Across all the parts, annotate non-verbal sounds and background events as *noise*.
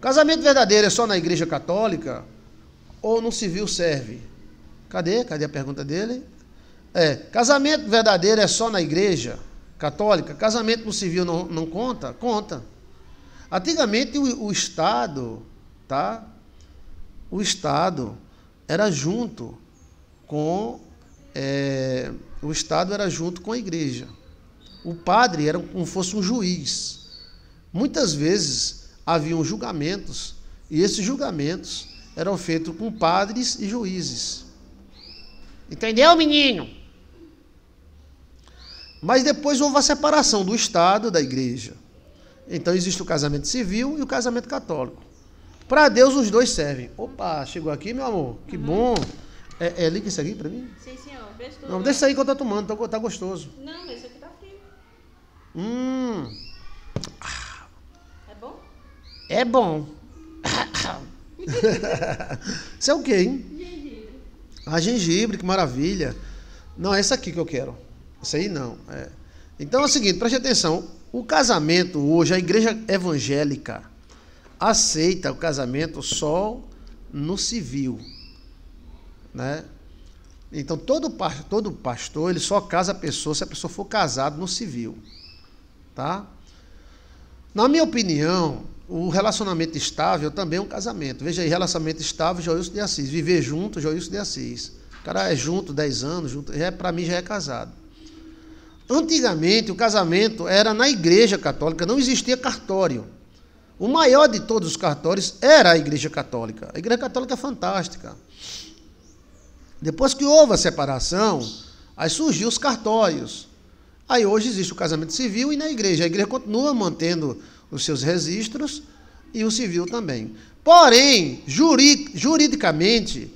Casamento verdadeiro é só na igreja católica ou no civil serve? Cadê? Cadê a pergunta dele? É, casamento verdadeiro é só na igreja católica? Casamento no civil não, não conta? Conta. Antigamente o, o Estado, tá? O Estado era junto com é, o Estado era junto com a igreja. O padre era como fosse um juiz. Muitas vezes haviam julgamentos, e esses julgamentos eram feitos com padres e juízes. Entendeu, menino? Mas depois houve a separação do Estado da igreja. Então existe o casamento civil e o casamento católico. Para Deus os dois servem. Opa, chegou aqui, meu amor. Que uhum. bom. É, é liga isso aqui para mim? Sim, senhor. Não, deixa isso aí que eu tô tomando, tá, tá gostoso. Não, esse aqui tá frio. Hum. É bom. *laughs* Isso é o quê, hein? Gengibre. Ah, gengibre, que maravilha. Não, é essa aqui que eu quero. Isso aí não. É. Então é o seguinte, preste atenção. O casamento hoje, a igreja evangélica aceita o casamento só no civil. Né? Então todo, todo pastor ele só casa a pessoa se a pessoa for casada no civil. Tá? Na minha opinião, o relacionamento estável também é um casamento. Veja aí, relacionamento estável, Joilson de Assis. Viver junto, Joilson de Assis. O cara é junto 10 anos, junto, é para mim já é casado. Antigamente, o casamento era na igreja católica, não existia cartório. O maior de todos os cartórios era a igreja católica. A igreja católica é fantástica. Depois que houve a separação, aí surgiu os cartórios. Aí hoje existe o casamento civil e na igreja. A igreja continua mantendo os seus registros, e o civil também. Porém, juridicamente,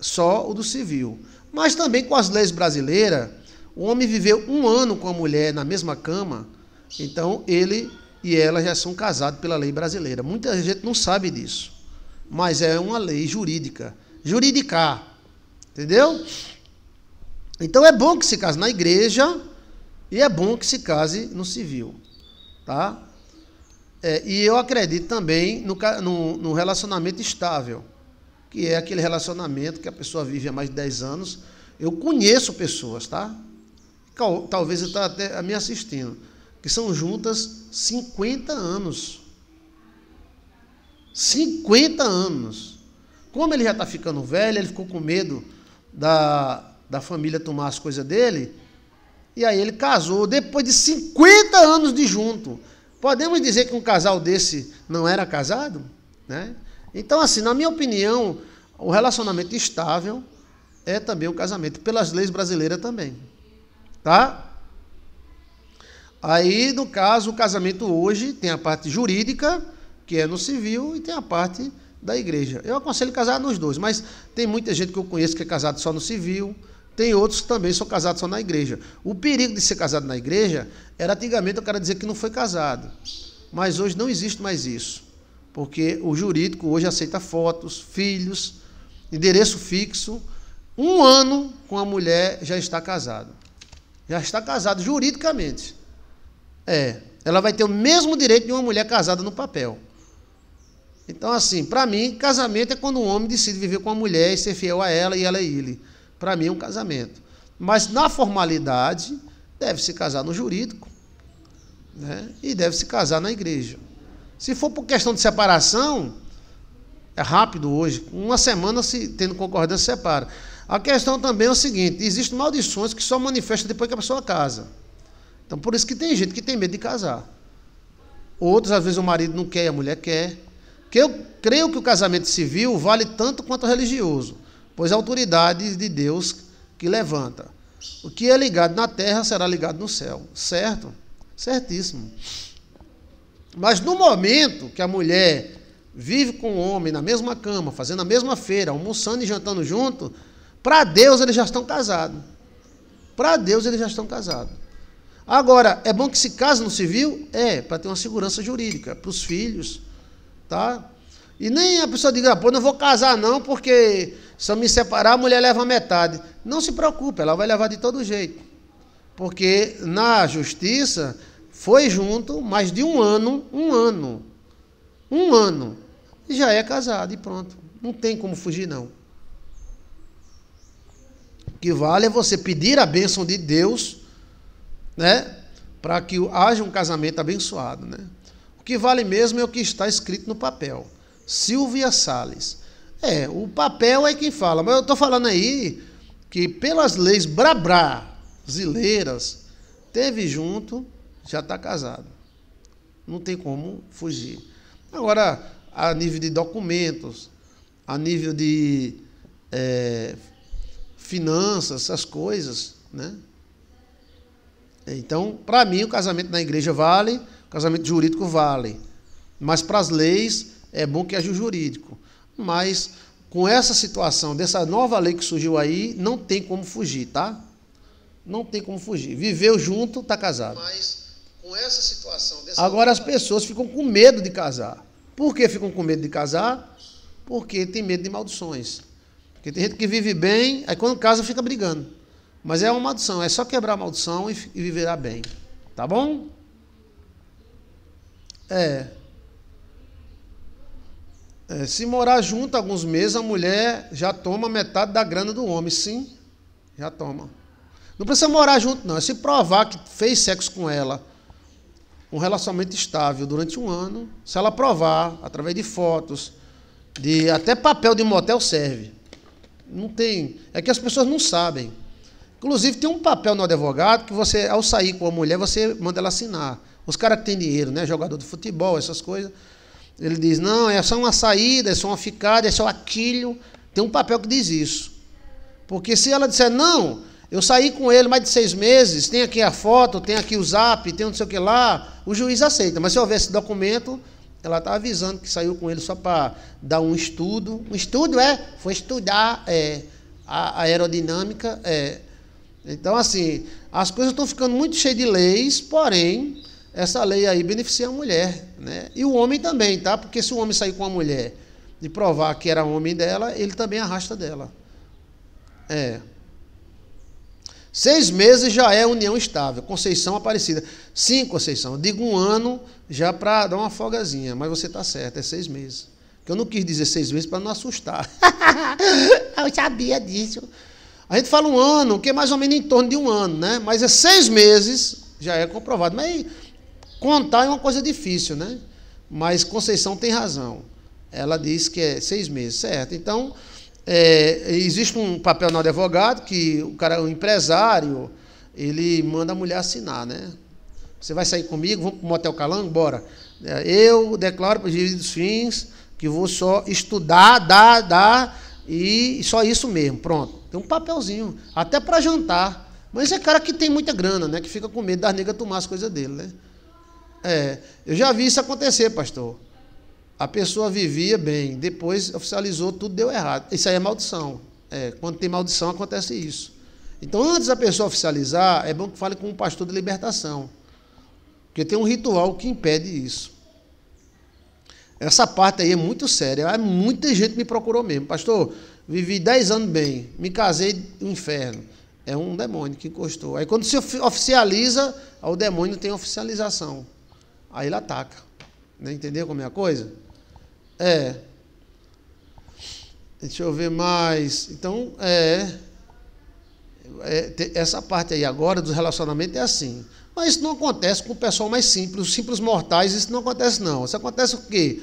só o do civil. Mas também com as leis brasileiras, o homem viveu um ano com a mulher na mesma cama, então ele e ela já são casados pela lei brasileira. Muita gente não sabe disso, mas é uma lei jurídica. Juridicar, entendeu? Então é bom que se case na igreja e é bom que se case no civil, tá? É, e eu acredito também no, no, no, relacionamento estável, que é aquele relacionamento que a pessoa vive há mais de 10 anos. Eu conheço pessoas, tá? Talvez está até me assistindo, que são juntas 50 anos. 50 anos. Como ele já está ficando velho, ele ficou com medo da, da família tomar as coisas dele. E aí ele casou depois de 50 anos de junto. Podemos dizer que um casal desse não era casado? Né? Então, assim, na minha opinião, o relacionamento estável é também o casamento, pelas leis brasileiras também. Tá? Aí, no caso, o casamento hoje tem a parte jurídica, que é no civil, e tem a parte da igreja. Eu aconselho casar nos dois, mas tem muita gente que eu conheço que é casado só no civil, tem outros que também são casados só na igreja. O perigo de ser casado na igreja era antigamente o cara dizer que não foi casado. Mas hoje não existe mais isso. Porque o jurídico hoje aceita fotos, filhos, endereço fixo. Um ano com a mulher já está casado. Já está casado juridicamente. É. Ela vai ter o mesmo direito de uma mulher casada no papel. Então, assim, para mim, casamento é quando um homem decide viver com a mulher e ser fiel a ela e ela a ele. Para mim é um casamento. Mas na formalidade, deve se casar no jurídico né? e deve se casar na igreja. Se for por questão de separação, é rápido hoje. Uma semana, se tendo concordância, separa. A questão também é o seguinte: existem maldições que só manifestam depois que a pessoa casa. Então, por isso que tem gente que tem medo de casar. Outros, às vezes, o marido não quer, a mulher quer. Que eu creio que o casamento civil vale tanto quanto o religioso pois a autoridade de Deus que levanta. O que é ligado na terra será ligado no céu, certo? Certíssimo. Mas no momento que a mulher vive com o homem na mesma cama, fazendo a mesma feira, almoçando e jantando junto, para Deus eles já estão casados. Para Deus eles já estão casados. Agora, é bom que se case no civil? É, para ter uma segurança jurídica para os filhos, tá? E nem a pessoa diga, ah, pô, não vou casar não, porque se eu me separar, a mulher leva metade. Não se preocupe, ela vai levar de todo jeito. Porque na justiça foi junto mais de um ano, um ano. Um ano. E já é casado e pronto. Não tem como fugir, não. O que vale é você pedir a bênção de Deus, né? Para que haja um casamento abençoado, né? O que vale mesmo é o que está escrito no papel. Silvia Sales é, o papel é quem fala. Mas eu estou falando aí que pelas leis brabrá brasileiras, teve junto, já está casado. Não tem como fugir. Agora, a nível de documentos, a nível de é, finanças, essas coisas, né? Então, para mim, o casamento na igreja vale, o casamento jurídico vale. Mas para as leis, é bom que haja o jurídico mas com essa situação, dessa nova lei que surgiu aí, não tem como fugir, tá? Não tem como fugir. Viveu junto, tá casado. Mas com essa situação. Dessa Agora as pessoas ficam com medo de casar. Por que ficam com medo de casar? Porque tem medo de maldições. Porque tem gente que vive bem, aí quando casa fica brigando. Mas é uma maldição, é só quebrar a maldição e, e viverá bem. Tá bom? É. É, se morar junto alguns meses, a mulher já toma metade da grana do homem, sim, já toma. Não precisa morar junto, não. É se provar que fez sexo com ela, um relacionamento estável durante um ano, se ela provar, através de fotos, de até papel de motel serve. Não tem. É que as pessoas não sabem. Inclusive, tem um papel no advogado que você, ao sair com a mulher, você manda ela assinar. Os caras que têm dinheiro, né? Jogador de futebol, essas coisas. Ele diz: não, é só uma saída, é só uma ficada, é só aquilo. Tem um papel que diz isso. Porque se ela disser, não, eu saí com ele mais de seis meses, tem aqui a foto, tem aqui o zap, tem não sei o que lá, o juiz aceita. Mas se houver esse documento, ela está avisando que saiu com ele só para dar um estudo. Um estudo é, foi estudar é, a aerodinâmica. É. Então, assim, as coisas estão ficando muito cheias de leis, porém, essa lei aí beneficia a mulher, né? E o homem também, tá? Porque se o homem sair com a mulher e provar que era homem dela, ele também arrasta dela. É. Seis meses já é união estável. Conceição Aparecida. Sim, Conceição. Eu digo um ano já para dar uma folgazinha, mas você tá certo, é seis meses. Que eu não quis dizer seis meses para não assustar. *laughs* eu sabia disso. A gente fala um ano, que é mais ou menos em torno de um ano, né? Mas é seis meses, já é comprovado. Mas aí Contar é uma coisa difícil, né? Mas Conceição tem razão. Ela diz que é seis meses, certo? Então, é, existe um papel no advogado que o cara, o empresário, ele manda a mulher assinar, né? Você vai sair comigo, vamos para o motel calango, bora. É, eu declaro para o juiz dos fins que vou só estudar, dar, dar, e só isso mesmo, pronto. Tem um papelzinho, até para jantar. Mas é cara que tem muita grana, né? Que fica com medo das negras tomar as coisas dele, né? É, eu já vi isso acontecer, pastor. A pessoa vivia bem, depois oficializou, tudo deu errado. Isso aí é maldição. É, quando tem maldição, acontece isso. Então, antes da pessoa oficializar, é bom que fale com um pastor de libertação. Porque tem um ritual que impede isso. Essa parte aí é muito séria. Muita gente me procurou mesmo. Pastor, vivi 10 anos bem, me casei no inferno. É um demônio que encostou. Aí quando se oficializa, o demônio tem oficialização. Aí ele ataca. Né? Entendeu como é a coisa? É. Deixa eu ver mais. Então, é. é essa parte aí agora dos relacionamentos é assim. Mas isso não acontece com o pessoal mais simples, os simples mortais, isso não acontece não. Isso acontece o quê?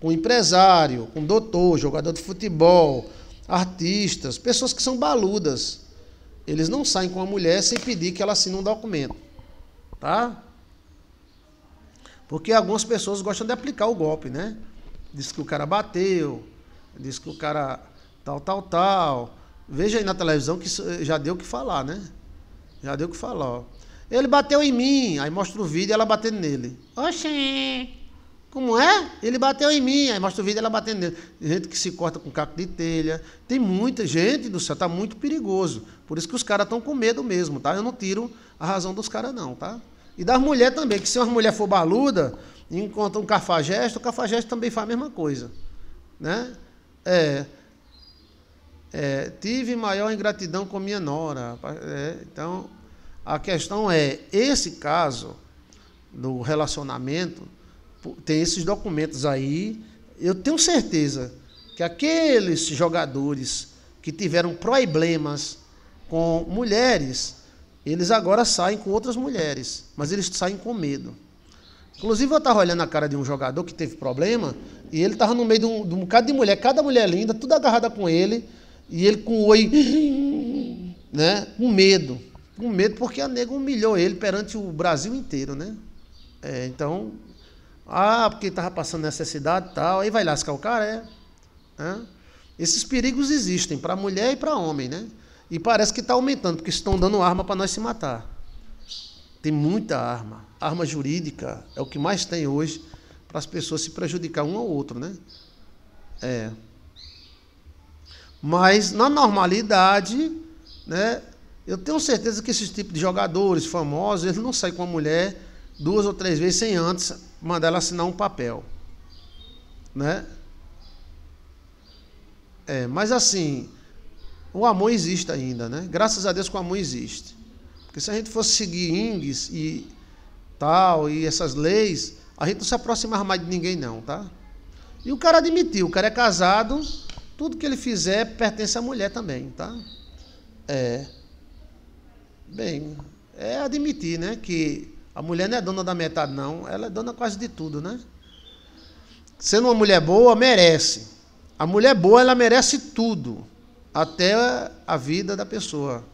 Com empresário, com doutor, jogador de futebol, artistas, pessoas que são baludas. Eles não saem com a mulher sem pedir que ela assine um documento. Tá? Porque algumas pessoas gostam de aplicar o golpe, né? Diz que o cara bateu, diz que o cara tal, tal, tal. Veja aí na televisão que eh, já deu o que falar, né? Já deu o que falar, ó. Ele bateu em mim, aí mostra o vídeo e ela batendo nele. Oxê! Como é? Ele bateu em mim, aí mostra o vídeo e ela batendo nele. Tem gente que se corta com caco de telha. Tem muita gente do céu, tá muito perigoso. Por isso que os caras estão com medo mesmo, tá? Eu não tiro a razão dos caras, não, tá? E das mulheres também, que se uma mulher for baluda e encontra um cafajeste, o cafajeste também faz a mesma coisa. Né? É, é, tive maior ingratidão com minha nora. É, então, a questão é, esse caso do relacionamento, tem esses documentos aí, eu tenho certeza que aqueles jogadores que tiveram problemas com mulheres eles agora saem com outras mulheres, mas eles saem com medo. Inclusive, eu estava olhando a cara de um jogador que teve problema, e ele estava no meio de um, de um bocado de mulher, cada mulher linda, tudo agarrada com ele, e ele com o oi, *laughs* né? Com medo. Com medo porque a nega humilhou ele perante o Brasil inteiro, né? É, então, ah, porque estava passando necessidade e tal, aí vai lascar o cara, é. é. Esses perigos existem para mulher e para homem, né? E parece que está aumentando, porque estão dando arma para nós se matar. Tem muita arma. Arma jurídica é o que mais tem hoje para as pessoas se prejudicar um ao outro, né? É. Mas na normalidade, né? Eu tenho certeza que esses tipos de jogadores famosos, eles não saem com a mulher duas ou três vezes sem antes mandar ela assinar um papel, né? É, mas assim, o amor existe ainda, né? Graças a Deus que o amor existe. Porque se a gente fosse seguir Ingues e tal, e essas leis, a gente não se aproximava mais de ninguém, não, tá? E o cara admitiu, o cara é casado, tudo que ele fizer pertence à mulher também, tá? É. Bem, é admitir, né? Que a mulher não é dona da metade, não. Ela é dona quase de tudo, né? Sendo uma mulher boa, merece. A mulher boa, ela merece tudo até a vida da pessoa.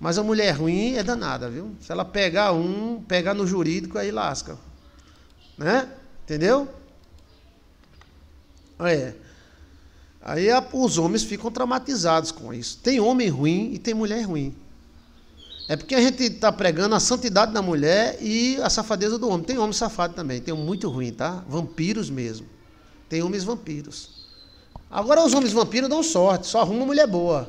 Mas a mulher ruim é danada, viu? Se ela pegar um, pegar no jurídico, aí lasca. Né? Entendeu? É. Aí a, os homens ficam traumatizados com isso. Tem homem ruim e tem mulher ruim. É porque a gente está pregando a santidade da mulher e a safadeza do homem. Tem homem safado também, tem um muito ruim, tá? Vampiros mesmo. Tem homens vampiros. Agora os homens vampiros dão sorte, só arruma mulher boa.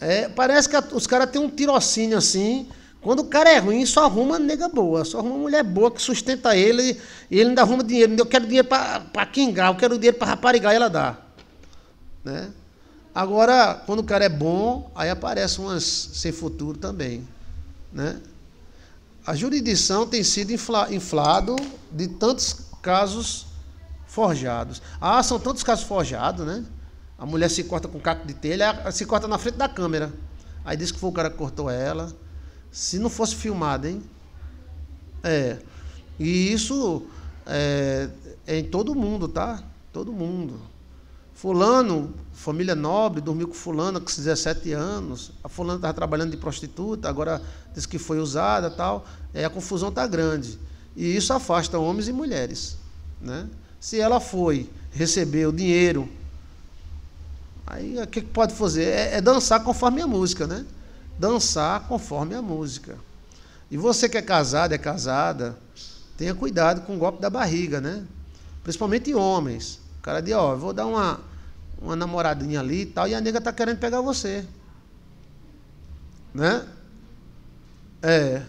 É, parece que a, os caras têm um tirocínio assim. Quando o cara é ruim, só arruma nega boa, só arruma mulher boa que sustenta ele e ele ainda arruma dinheiro. Eu quero dinheiro para quingar, eu quero dinheiro para raparigar e ela dá. Né? Agora, quando o cara é bom, aí aparecem umas sem futuro também. Né? A jurisdição tem sido infla, inflado de tantos casos Forjados. Ah, são tantos casos forjados, né? A mulher se corta com caco de telha, se corta na frente da câmera. Aí diz que foi o cara que cortou ela. Se não fosse filmado, hein? É. E isso é, é em todo mundo, tá? Todo mundo. Fulano, família nobre, dormiu com fulana com 17 anos. A fulana estava trabalhando de prostituta, agora diz que foi usada tal. É, a confusão está grande. E isso afasta homens e mulheres. Né? Se ela foi, receber o dinheiro, aí o que, pode fazer? É, é dançar conforme a música, né? Dançar conforme a música. E você que é casado, é casada, tenha cuidado com o golpe da barriga, né? Principalmente homens. O cara diz, ó, oh, vou dar uma, uma namoradinha ali e tal, e a nega tá querendo pegar você. Né? É.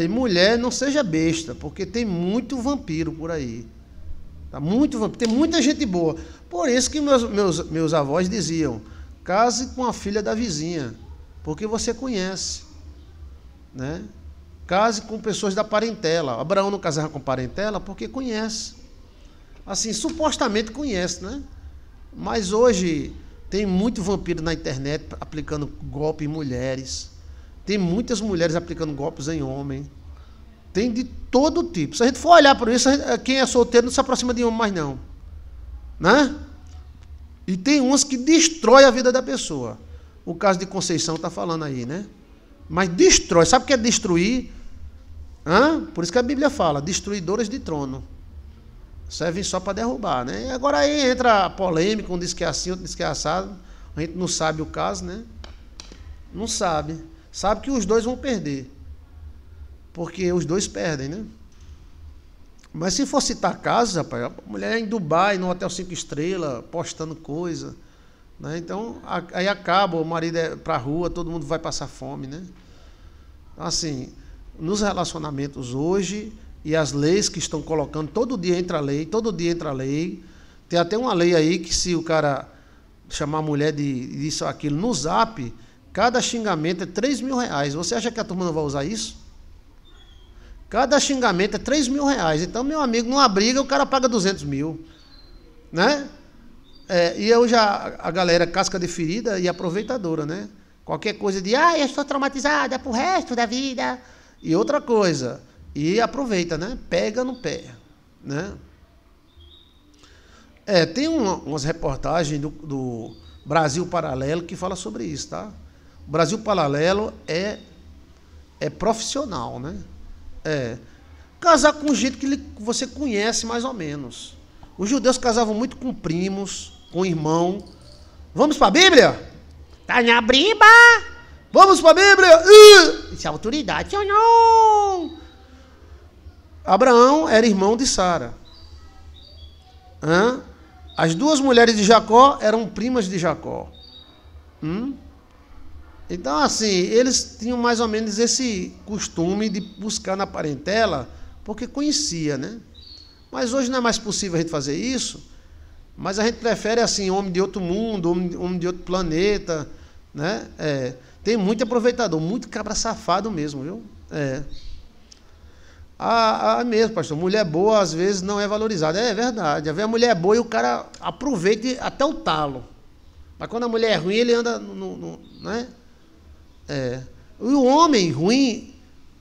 E, mulher, não seja besta, porque tem muito vampiro por aí. Tá muito vampiro, tem muita gente boa. Por isso que meus, meus, meus avós diziam: case com a filha da vizinha, porque você conhece. Né? Case com pessoas da parentela. Abraão não casava com parentela porque conhece. Assim, supostamente conhece, né? Mas hoje tem muito vampiro na internet aplicando golpe em mulheres tem muitas mulheres aplicando golpes em homem. Tem de todo tipo. Se a gente for olhar por isso, quem é solteiro não se aproxima de homem mais não. Né? E tem uns que destrói a vida da pessoa. O caso de Conceição está falando aí, né? Mas destrói. Sabe o que é destruir? Hã? Por isso que a Bíblia fala, destruidores de trono. Servem só para derrubar, né? E agora aí entra a polêmica, um diz que é assim, outro diz que é assado. A gente não sabe o caso, né? Não sabe sabe que os dois vão perder. Porque os dois perdem, né? Mas se for citar casos, rapaz, a mulher é em Dubai, no hotel cinco estrelas, postando coisa. Né? Então, aí acaba, o marido é pra rua, todo mundo vai passar fome, né? Então, assim, nos relacionamentos hoje e as leis que estão colocando, todo dia entra a lei, todo dia entra a lei. Tem até uma lei aí que se o cara chamar a mulher de isso aquilo no zap, Cada xingamento é 3 mil reais. Você acha que a turma não vai usar isso? Cada xingamento é 3 mil reais. Então, meu amigo, numa briga o cara paga 200 mil. Né? É, e eu já, a galera casca de ferida e aproveitadora, né? Qualquer coisa de, ah, eu estou traumatizada para o resto da vida. E outra coisa, e aproveita, né? Pega no pé, né? É, tem uma, umas reportagens do, do Brasil Paralelo que fala sobre isso, tá? Brasil Paralelo é é profissional, né? É. Casar com gente que você conhece mais ou menos. Os judeus casavam muito com primos, com irmão. Vamos para a Bíblia? Tá na briba? Vamos para a Bíblia? Uh! Isso é autoridade, não. Abraão era irmão de Sara. As duas mulheres de Jacó eram primas de Jacó. Hum? Então, assim, eles tinham mais ou menos esse costume de buscar na parentela, porque conhecia, né? Mas hoje não é mais possível a gente fazer isso. Mas a gente prefere, assim, homem de outro mundo, homem, de outro planeta, né? É, tem muito aproveitador, muito cabra safado mesmo, viu? É. Ah, ah, mesmo, pastor. Mulher boa às vezes não é valorizada. É, é verdade. Às vezes a mulher é boa e o cara aproveita até o talo. Mas quando a mulher é ruim, ele anda no, no, no né? É. E o homem ruim,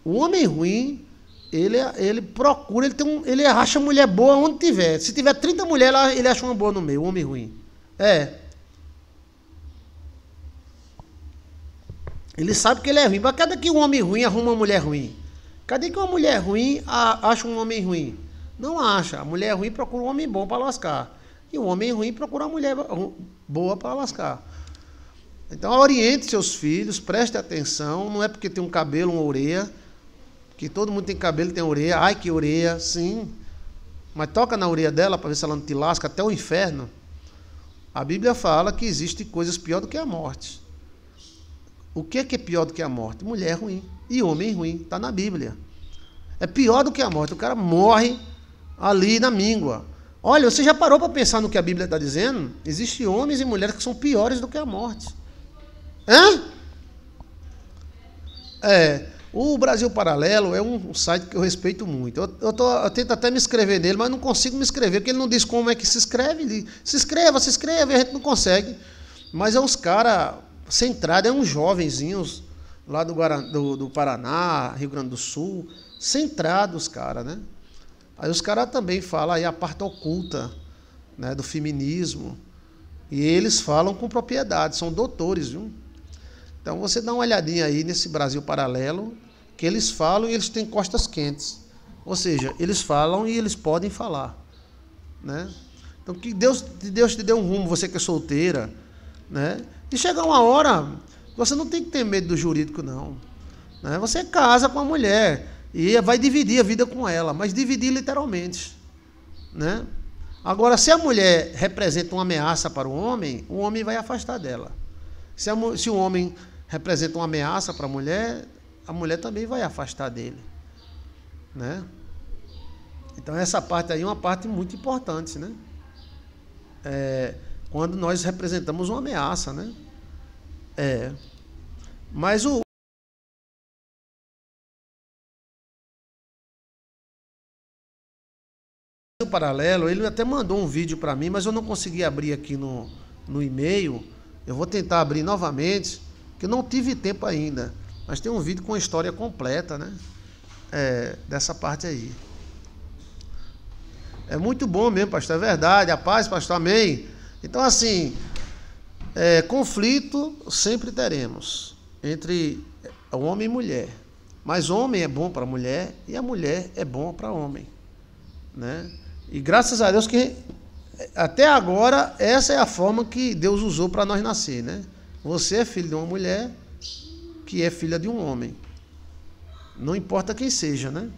o homem ruim, ele, é, ele procura, ele, tem um, ele acha mulher boa onde tiver. Se tiver 30 mulheres, ele acha uma boa no meio, o homem ruim. É. Ele sabe que ele é ruim, mas cadê que um homem ruim arruma uma mulher ruim? Cadê que uma mulher ruim acha um homem ruim? Não acha. A mulher ruim procura um homem bom para lascar. E o homem ruim procura uma mulher boa para lascar. Então, oriente seus filhos, preste atenção. Não é porque tem um cabelo, uma orelha, que todo mundo tem cabelo tem orelha. Ai, que orelha, sim. Mas toca na orelha dela para ver se ela não te lasca até o inferno. A Bíblia fala que existem coisas pior do que a morte. O que é, que é pior do que a morte? Mulher ruim e homem ruim. Está na Bíblia. É pior do que a morte. O cara morre ali na míngua. Olha, você já parou para pensar no que a Bíblia está dizendo? Existem homens e mulheres que são piores do que a morte. Hã? É. O Brasil Paralelo é um, site que eu respeito muito. Eu, eu, tô, eu, tento até me inscrever nele, mas não consigo me inscrever, porque ele não diz como é que se inscreve. Ele, se inscreva, se inscreva, e a gente não consegue. Mas é uns caras centrados, é uns jovenzinhos lá do, do, do Paraná, Rio Grande do Sul, centrados, cara, né? Aí os caras também falam aí a parte oculta né, do feminismo. E eles falam com propriedade, são doutores, viu? Então você dá uma olhadinha aí nesse Brasil paralelo, que eles falam e eles têm costas quentes. Ou seja, eles falam e eles podem falar. Né? Então que Deus, Deus te dê um rumo, você que é solteira. Né? E chegar uma hora, você não tem que ter medo do jurídico, não. Né? Você casa com a mulher e vai dividir a vida com ela, mas dividir literalmente. Né? Agora, se a mulher representa uma ameaça para o homem, o homem vai afastar dela. Se, a, se o homem representa uma ameaça para a mulher, a mulher também vai afastar dele, né? Então essa parte aí é uma parte muito importante, né? É, quando nós representamos uma ameaça, né? É, mas o o paralelo, ele até mandou um vídeo para mim, mas eu não consegui abrir aqui no, no e-mail. Eu vou tentar abrir novamente que eu não tive tempo ainda, mas tem um vídeo com a história completa, né? É, dessa parte aí. É muito bom mesmo, pastor, é verdade. A paz, pastor, amém. Então, assim, é, conflito sempre teremos entre homem e mulher. Mas homem é bom para mulher e a mulher é bom para homem. Né? E graças a Deus que é, até agora essa é a forma que Deus usou para nós nascer, né? Você é filho de uma mulher que é filha de um homem. Não importa quem seja, né?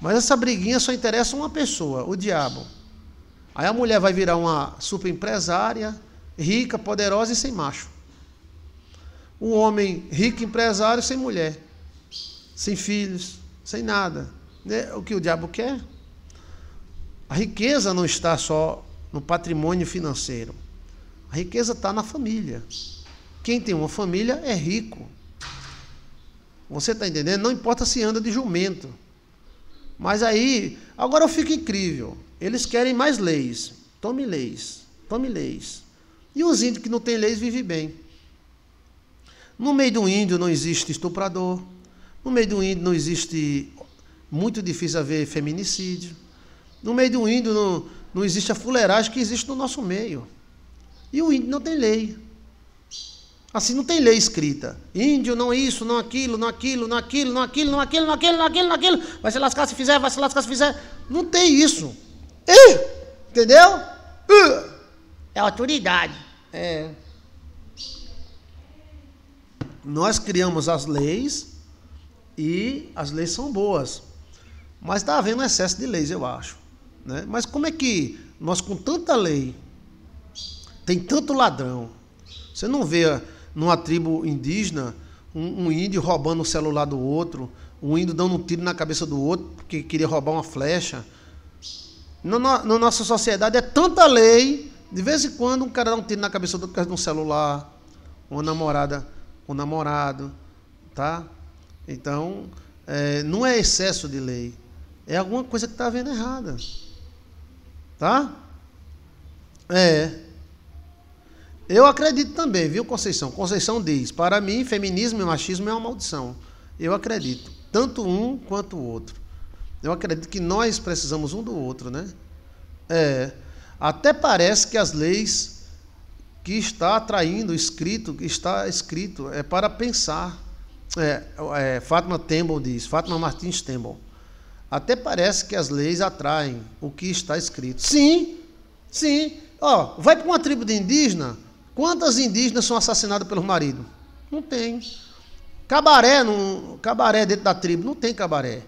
Mas essa briguinha só interessa uma pessoa, o diabo. Aí a mulher vai virar uma super empresária, rica, poderosa e sem macho. Um homem rico, empresário, sem mulher, sem filhos, sem nada. Né? O que o diabo quer? A riqueza não está só no patrimônio financeiro. A riqueza está na família. Quem tem uma família é rico. Você está entendendo? Não importa se anda de jumento. Mas aí, agora eu fico incrível. Eles querem mais leis. Tome leis. Tome leis. E os índios que não têm leis vivem bem. No meio do índio não existe estuprador. No meio do índio não existe. Muito difícil haver feminicídio. No meio do índio não, não existe a fuleiragem que existe no nosso meio. E o índio não tem lei. Assim não tem lei escrita. Índio, não isso, não aquilo, não aquilo, não aquilo, não aquilo, não aquilo, não aquilo, não aquilo, não aquilo. Vai se lascar se fizer, vai se lascar se fizer. Não tem isso. Ih, entendeu? Ih. É autoridade. É. Nós criamos as leis e as leis são boas. Mas está havendo excesso de leis, eu acho. Né? Mas como é que nós com tanta lei, tem tanto ladrão, você não vê numa tribo indígena, um, um índio roubando o celular do outro, um índio dando um tiro na cabeça do outro porque queria roubar uma flecha. Na, na, nossa sociedade é tanta lei, de vez em quando um cara dá um tiro na cabeça do outro por causa de um celular, uma namorada, um namorado, tá? Então, é, não é excesso de lei, é alguma coisa que está vendo errada, tá? É. Eu acredito também, viu, Conceição? Conceição diz: para mim, feminismo e machismo é uma maldição. Eu acredito, tanto um quanto o outro. Eu acredito que nós precisamos um do outro, né? É, até parece que as leis que está atraindo, escrito, que está escrito, é para pensar. É, é, Fátima Temple diz, Fátima Martins Temple. Até parece que as leis atraem o que está escrito. Sim, sim. Ó, vai para uma tribo de indígena, Quantas indígenas são assassinadas pelo marido? Não tem. Cabaré, não, cabaré dentro da tribo, não tem cabaré.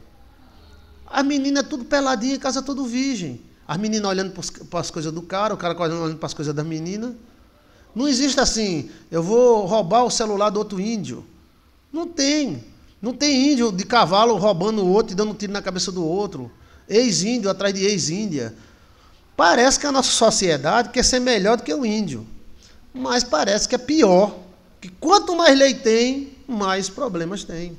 As meninas é tudo peladinha, casa tudo virgem. As meninas olhando para as coisas do cara, o cara olhando para as coisas da menina. Não existe assim, eu vou roubar o celular do outro índio. Não tem. Não tem índio de cavalo roubando o outro e dando um tiro na cabeça do outro. Ex-índio atrás de ex-índia. Parece que a nossa sociedade quer ser melhor do que o índio mas parece que é pior. Que quanto mais lei tem, mais problemas tem.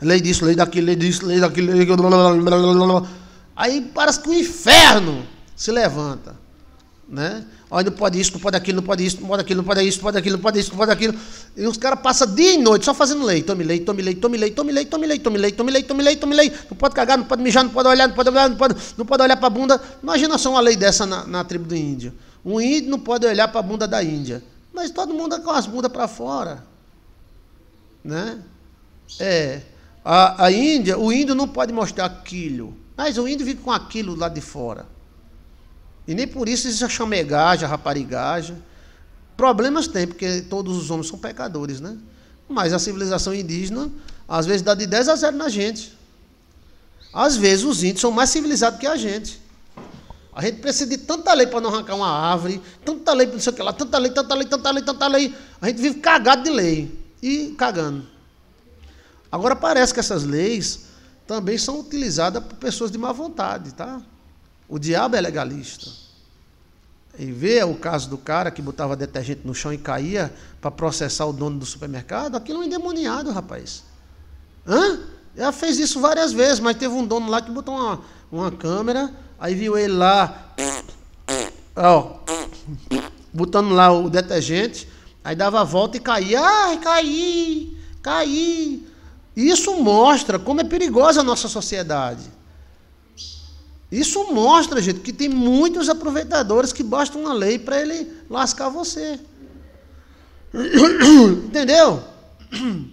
Lei disso, lei daquilo, lei disso, lei daquilo, lei daquilo. Aí parece que o inferno se levanta. Né? Olha, não pode isso, não pode aquilo, não pode isso, não pode aquilo, não pode isso, não pode aquilo, não pode isso, não pode aquilo. E os caras passam dia e noite só fazendo lei. Tome lei, tome lei, tome lei, tome lei, tome lei, tome lei, tome lei, tome lei, tome lei. Não pode cagar, não pode mijar, não pode olhar, não pode olhar, não pode, não pode olhar para a bunda. Imagina só uma lei dessa na, na tribo do índio. Um índio não pode olhar para a bunda da Índia. Mas todo mundo é com as bundas para fora. Né? É. A, a, Índia, o índio não pode mostrar aquilo. Mas o índio vive com aquilo lá de fora. E nem por isso isso é chamegagem, raparigagem. Problemas tem, porque todos os homens são pecadores, né? Mas a civilização indígena, às vezes, dá de 10 a 0 na gente. Às vezes, os índios são mais civilizados que a gente. A gente precisa de tanta lei para não arrancar uma árvore, tanta lei para não sei o que lá, tanta lei, tanta lei, tanta lei, tanta lei. A gente vive cagado de lei e cagando. Agora parece que essas leis também são utilizadas por pessoas de má vontade, tá? O diabo é legalista. E vê o caso do cara que botava detergente no chão e caía para processar o dono do supermercado, aquilo é um endemoniado, rapaz. Hã? Ela fez isso várias vezes, mas teve um dono lá que botou uma, uma câmera Aí viu ele lá, ó, botando lá o detergente, aí dava a volta e caía. Ai, caí, caí. Isso mostra como é perigosa a nossa sociedade. Isso mostra, gente, que tem muitos aproveitadores que basta uma lei para ele lascar você. *coughs* Entendeu? *coughs*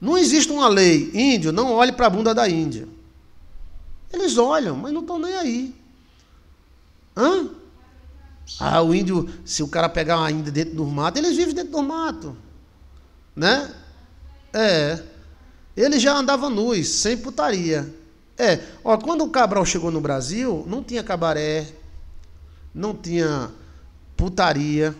Não existe uma lei. Índio, não olhe para a bunda da Índia. Eles olham, mas não estão nem aí. Hã? Ah, o índio, se o cara pegar ainda dentro do mato, eles vivem dentro do mato. Né? É. Ele já andava nus, sem putaria. É, ó, quando o Cabral chegou no Brasil, não tinha cabaré, não tinha putaria,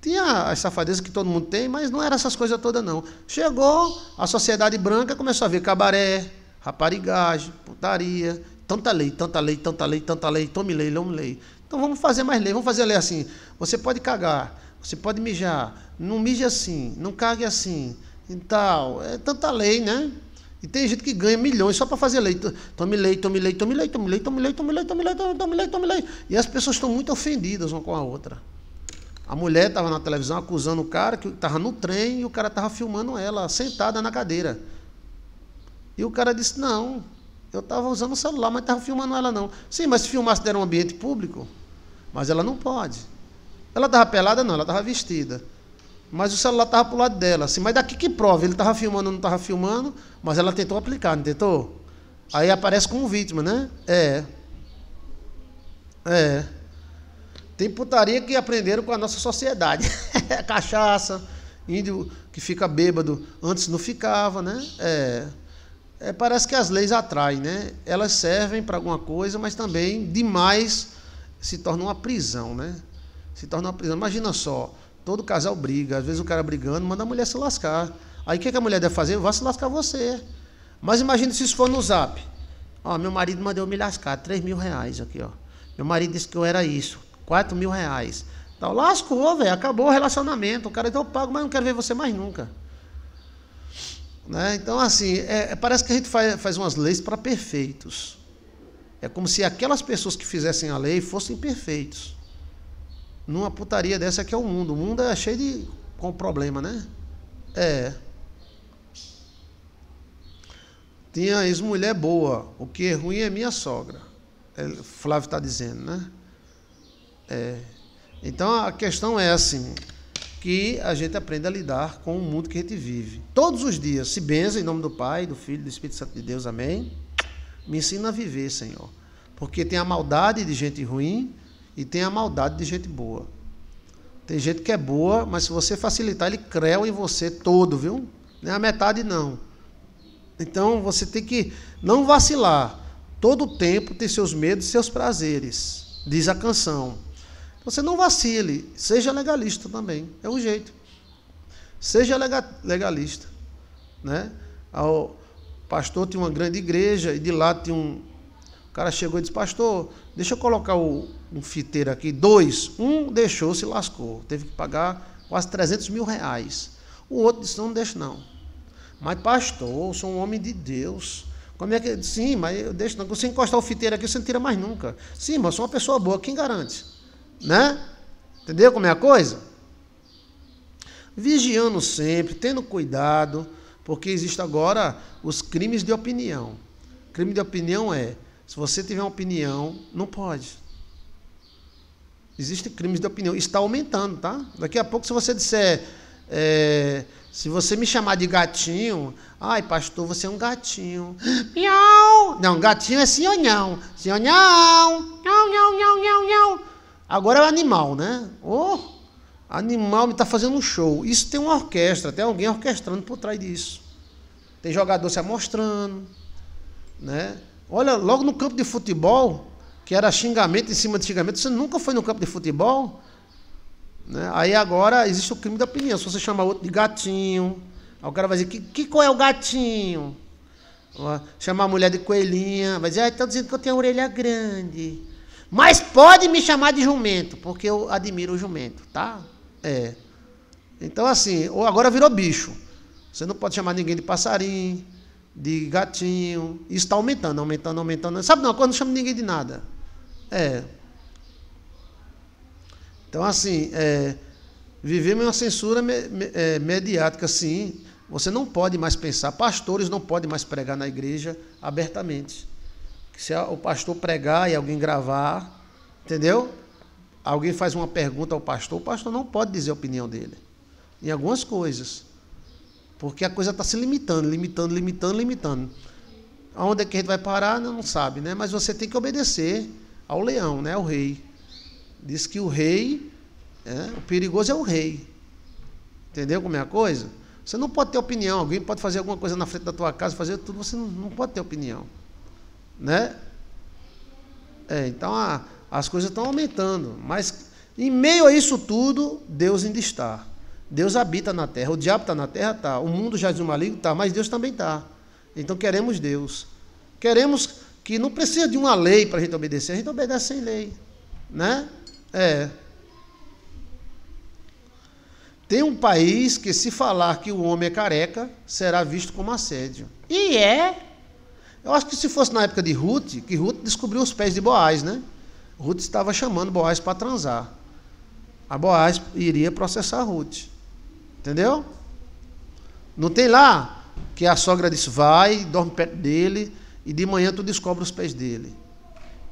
tinha as safadezas que todo mundo tem, mas não era essas coisas todas não. Chegou a sociedade branca, começou a ver cabaré, Raparigagem, putaria, tanta lei, tanta lei, tanta lei, tanta lei, tome lei, tome lei. Então vamos fazer mais lei, vamos fazer a lei assim. Você pode cagar, você pode mijar, não mije assim, não cague assim e tal. É tanta lei, né? E tem gente que ganha milhões só para fazer lei. Tome lei, tome lei, tome lei, tome lei, tome lei, tome lei, tome lei, tome lei, tome lei. E as pessoas estão muito ofendidas uma com a outra. A mulher estava na televisão acusando o cara que estava no trem e o cara estava filmando ela sentada na cadeira. E o cara disse: Não, eu estava usando o celular, mas estava filmando ela não. Sim, mas se filmasse era um ambiente público, mas ela não pode. Ela estava pelada, não, ela estava vestida. Mas o celular estava para o lado dela. Assim, mas daqui que prova, ele estava filmando ou não estava filmando, mas ela tentou aplicar, não tentou? Aí aparece como vítima, né? É. É. Tem putaria que aprenderam com a nossa sociedade. *laughs* É cachaça, índio que fica bêbado, antes não ficava, né? É é, parece que as leis atraem, né? Elas servem para alguma coisa, mas também demais se torna uma prisão, né? Se torna uma prisão. Imagina só, todo casal briga, às vezes o cara brigando, manda a mulher se lascar. Aí o que, é que a mulher deve fazer? Vai se lascar você. Mas imagina se isso for no zap. Ó, meu marido mandou me lascar, 3 mil reais aqui, ó. Meu marido disse que eu era isso, 4 mil reais. Então, lascou, velho, acabou o relacionamento. O cara, então eu pago, mas não quero ver você mais nunca. Né? Então, assim, é, é, parece que a gente faz, faz umas leis para perfeitos. É como se aquelas pessoas que fizessem a lei fossem perfeitos. Numa putaria dessa que é o mundo. O mundo é cheio de. com problema, né? É. Tinha ex-mulher boa. O que é ruim é minha sogra. É, Flávio está dizendo, né? É. Então a questão é assim que a gente aprenda a lidar com o mundo que a gente vive. Todos os dias, se benza em nome do Pai, do Filho do Espírito Santo de Deus, amém? Me ensina a viver, Senhor. Porque tem a maldade de gente ruim e tem a maldade de gente boa. Tem gente que é boa, mas se você facilitar, ele creu em você todo, viu? Nem é a metade não. Então você tem que não vacilar. Todo tempo tem seus medos e seus prazeres, diz a canção. Você não vacile, seja legalista também, é um jeito. Seja legalista, né? Ah, o pastor tinha uma grande igreja e de lá tinha um o cara chegou e disse: "Pastor, deixa eu colocar o, um fiteiro aqui, dois. Um deixou, se lascou, teve que pagar quase 300 mil reais. O outro disse: "Não deixa não". Mas pastor, eu sou um homem de Deus. Como é que sim? Mas eu deixo não. Se encostar o fiteiro aqui, você não tira mais nunca. Sim, mas eu sou uma pessoa boa. Quem garante? Né? Entendeu como é a coisa? Vigiando sempre, tendo cuidado, porque existe agora os crimes de opinião. Crime de opinião é, se você tiver uma opinião, não pode. Existem crimes de opinião, está aumentando, tá? Daqui a pouco, se você disser, é, se você me chamar de gatinho, ai pastor, você é um gatinho. *gasps* Miau! Não, gatinho é sim ou não. Sim ou não. Não, não, não, não, não. Agora é animal, né? Oh, animal me está fazendo um show. Isso tem uma orquestra, tem alguém orquestrando por trás disso. Tem jogador se amostrando, né? Olha, logo no campo de futebol, que era xingamento em cima de xingamento, você nunca foi no campo de futebol, né? Aí agora existe o crime da opinião. Se você chamar outro de gatinho, aí o cara vai dizer, que, que qual é o gatinho? Chamar a mulher de coelhinha, vai dizer, ah, estão dizendo que eu tenho a orelha grande. Mas pode me chamar de jumento, porque eu admiro o jumento, tá? É. Então, assim, ou agora virou bicho. Você não pode chamar ninguém de passarinho, de gatinho. Isso está aumentando, aumentando, aumentando. Sabe não, quando não chama ninguém de nada. É. Então, assim, é, vivemos uma censura me, me, é, mediática, sim. Você não pode mais pensar, pastores não podem mais pregar na igreja abertamente se o pastor pregar e alguém gravar, entendeu? Alguém faz uma pergunta ao pastor, o pastor não pode dizer a opinião dele em algumas coisas, porque a coisa está se limitando, limitando, limitando, limitando. Aonde é que a gente vai parar? Não, não sabe, né? Mas você tem que obedecer ao leão, né? Ao rei. Diz que o rei, é, o perigoso é o rei. Entendeu como é a coisa? Você não pode ter opinião. Alguém pode fazer alguma coisa na frente da tua casa, fazer tudo, você não pode ter opinião né? É, então a, as coisas estão aumentando, mas em meio a isso tudo, Deus ainda está. Deus habita na terra, o diabo está na terra, tá. O mundo já de um maligno tá, mas Deus também tá. Então queremos Deus. Queremos que não precisa de uma lei para a gente obedecer, a gente obedece sem lei, né? É. Tem um país que se falar que o homem é careca, será visto como assédio. E é eu acho que se fosse na época de Ruth, que Ruth descobriu os pés de Boaz, né? Ruth estava chamando Boaz para transar. A Boaz iria processar Ruth. Entendeu? Não tem lá que a sogra disse: vai, dorme perto dele e de manhã tu descobre os pés dele.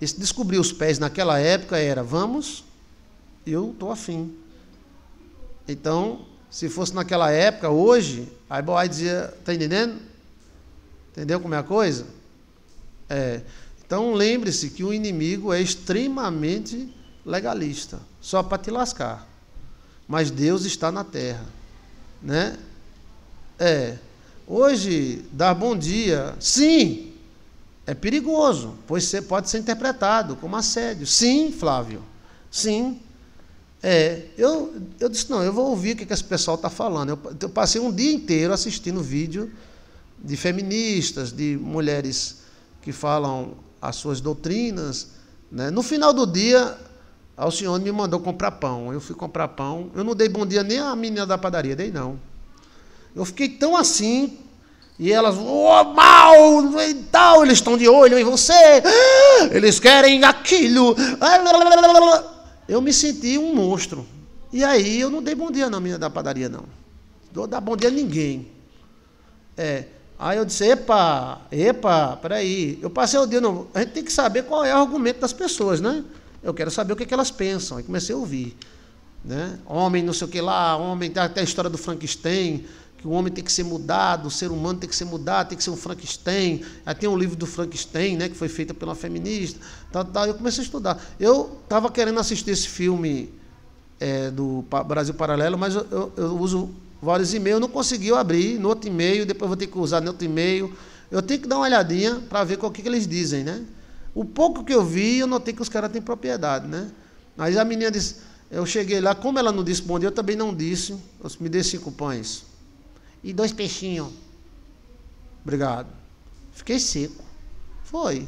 E se descobrir os pés naquela época era: vamos, eu estou afim. Então, se fosse naquela época, hoje, aí Boaz dizia: tá entendendo? Entendeu como é a coisa? É. Então lembre-se que o inimigo é extremamente legalista, só para te lascar. Mas Deus está na terra, né? É. Hoje dar bom dia, sim, é perigoso, pois você pode ser interpretado como assédio. Sim, Flávio. Sim. É, eu, eu disse, não, eu vou ouvir o que, que esse pessoal está falando. Eu, eu passei um dia inteiro assistindo vídeo de feministas, de mulheres que falam as suas doutrinas. Né? No final do dia, o senhor me mandou comprar pão. Eu fui comprar pão. Eu não dei bom dia nem à menina da padaria, dei não. Eu fiquei tão assim. E elas, oh, mal, e tal, eles estão de olho em você, ah, eles querem aquilo. Ah, eu me senti um monstro. E aí eu não dei bom dia na menina da padaria, não. Não dou bom dia a ninguém. É, Aí eu disse, epa, epa, peraí. Eu passei o dia. não. A gente tem que saber qual é o argumento das pessoas, né? Eu quero saber o que, é que elas pensam. Aí comecei a ouvir. Né? Homem, não sei o que lá, homem, até a história do Frankenstein, que o homem tem que ser mudado, o ser humano tem que ser mudado, tem que ser um Frankenstein. Aí tem um livro do Frankenstein, né, que foi feito pela feminista. Tá, Eu comecei a estudar. Eu estava querendo assistir esse filme é, do Brasil Paralelo, mas eu, eu, eu uso vários e-mails, não conseguiu abrir no outro e-mail, depois vou ter que usar no outro e-mail. Eu tenho que dar uma olhadinha para ver o que, que eles dizem, né? O pouco que eu vi, eu notei que os caras têm propriedade, né? Mas a menina disse, eu cheguei lá, como ela não disse bom dia, eu também não disse. Eu me dê cinco pães. E dois peixinhos. Obrigado. Fiquei seco. Foi.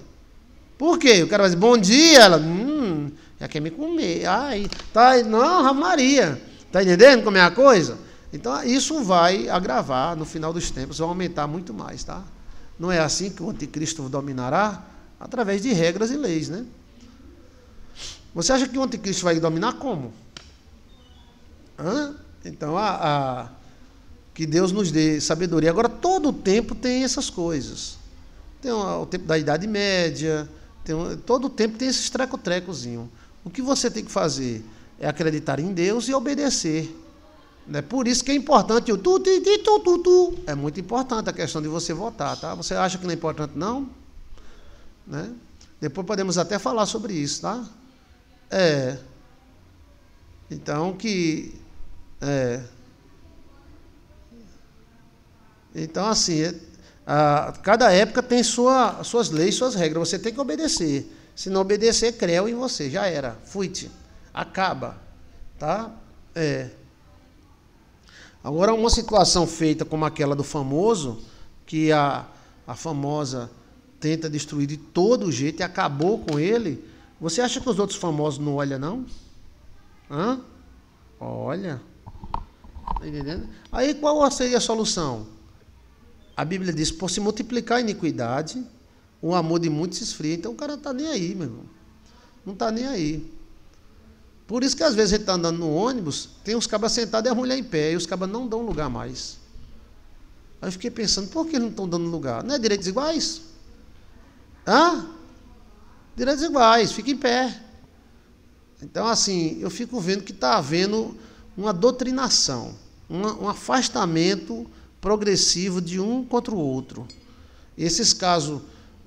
Por quê? O cara vai dizer, bom dia. Ela, hum, já quer me comer. Ai, tá, não, Maria. Tá entendendo como é a coisa? Então, isso vai agravar no final dos tempos, vai aumentar muito mais, tá? Não é assim que o anticristo dominará? Através de regras e leis, né? Você acha que o anticristo vai dominar como? Hã? Então, a, a, que Deus nos dê sabedoria. Agora, todo o tempo tem essas coisas. Tem o, o tempo da Idade Média, tem, todo tempo tem esses treco-trecozinho. O que você tem que fazer é acreditar em Deus e obedecer né? Por isso que é importante o tu, ti, ti, tu, tu, tu. É muito importante a questão de você votar, tá? Você acha que não é importante, não? Né? Depois podemos até falar sobre isso, tá? É. Então, que. É. Então, assim, é, a, cada época tem sua, suas leis, suas regras. Você tem que obedecer. Se não obedecer, creu em você. Já era. te Acaba. Tá? É. Agora, uma situação feita como aquela do famoso, que a, a famosa tenta destruir de todo jeito e acabou com ele, você acha que os outros famosos não olham, não? Hã? Olha. Tá entendendo? Aí qual seria a solução? A Bíblia diz: por se multiplicar a iniquidade, o amor de muitos se esfria. Então o cara não está nem aí, meu irmão. Não está nem aí. Por isso que às vezes a gente está andando no ônibus, tem uns cabas sentados e a mulher em pé, e os cabas não dão lugar mais. Aí eu fiquei pensando, por que eles não estão dando lugar? Não é direitos iguais? Hã? Direitos iguais, fica em pé. Então, assim, eu fico vendo que está havendo uma doutrinação, um, um afastamento progressivo de um contra o outro. Esses casos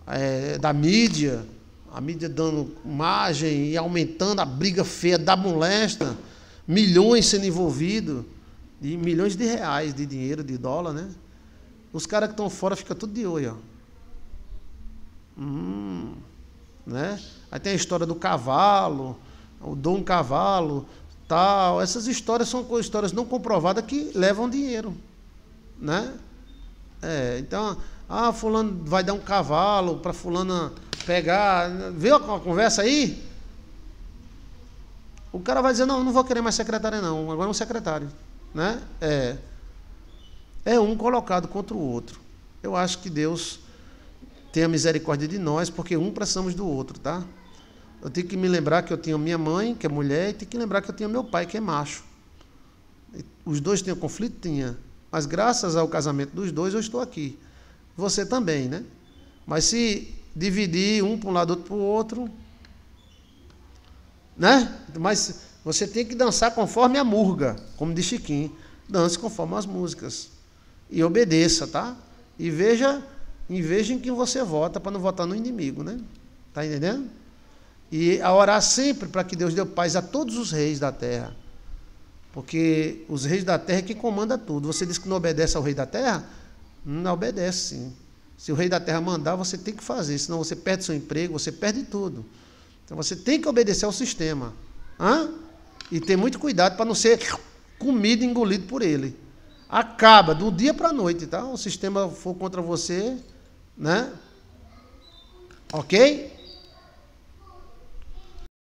é, da mídia, a mídia dando margem e aumentando a briga feia da molesta, milhões sendo envolvidos, e milhões de reais de dinheiro, de dólar, né? Os caras que estão fora ficam tudo de olho, ó. Hum, né? Aí tem a história do cavalo, o Dom Cavalo, tal. Essas histórias são histórias não comprovadas que levam dinheiro, né? É, então, ah, fulano vai dar um cavalo para fulana pegar. Viu a conversa aí? O cara vai dizer, não, não vou querer mais secretária, não. Agora é um secretário. Né? É, é um colocado contra o outro. Eu acho que Deus tenha misericórdia de nós, porque um precisamos do outro, tá? Eu tenho que me lembrar que eu tinha minha mãe, que é mulher, e tenho que lembrar que eu tinha meu pai, que é macho. Os dois tinham conflito? Tinha. Mas graças ao casamento dos dois, eu estou aqui. Você também, né? Mas se dividir um para um lado, outro para o outro. Né? Mas você tem que dançar conforme a murga, como diz Chiquinho. Dance conforme as músicas. E obedeça, tá? E veja, e veja em quem você vota para não votar no inimigo, né? Tá entendendo? E a orar sempre para que Deus dê paz a todos os reis da terra. Porque os reis da terra é que comanda tudo. Você diz que não obedece ao rei da terra? Não obedece, sim. Se o rei da terra mandar, você tem que fazer, senão você perde seu emprego, você perde tudo. Então você tem que obedecer ao sistema. Hã? E ter muito cuidado para não ser comido engolido por ele. Acaba do dia para a noite, tá? O sistema for contra você, né? OK?